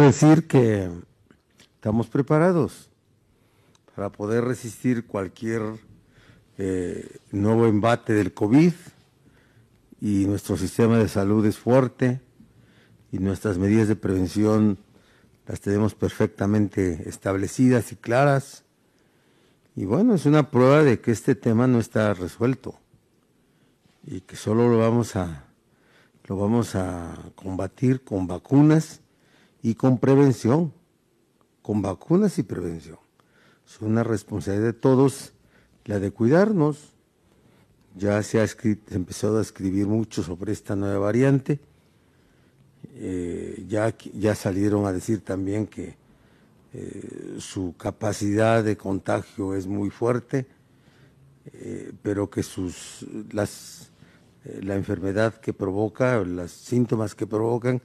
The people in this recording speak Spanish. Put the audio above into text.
decir que estamos preparados para poder resistir cualquier eh, nuevo embate del COVID y nuestro sistema de salud es fuerte y nuestras medidas de prevención las tenemos perfectamente establecidas y claras. Y bueno, es una prueba de que este tema no está resuelto y que solo lo vamos a lo vamos a combatir con vacunas y con prevención, con vacunas y prevención. Es una responsabilidad de todos la de cuidarnos. Ya se ha empezado a escribir mucho sobre esta nueva variante. Eh, ya, ya salieron a decir también que eh, su capacidad de contagio es muy fuerte, eh, pero que sus, las, la enfermedad que provoca, los síntomas que provocan,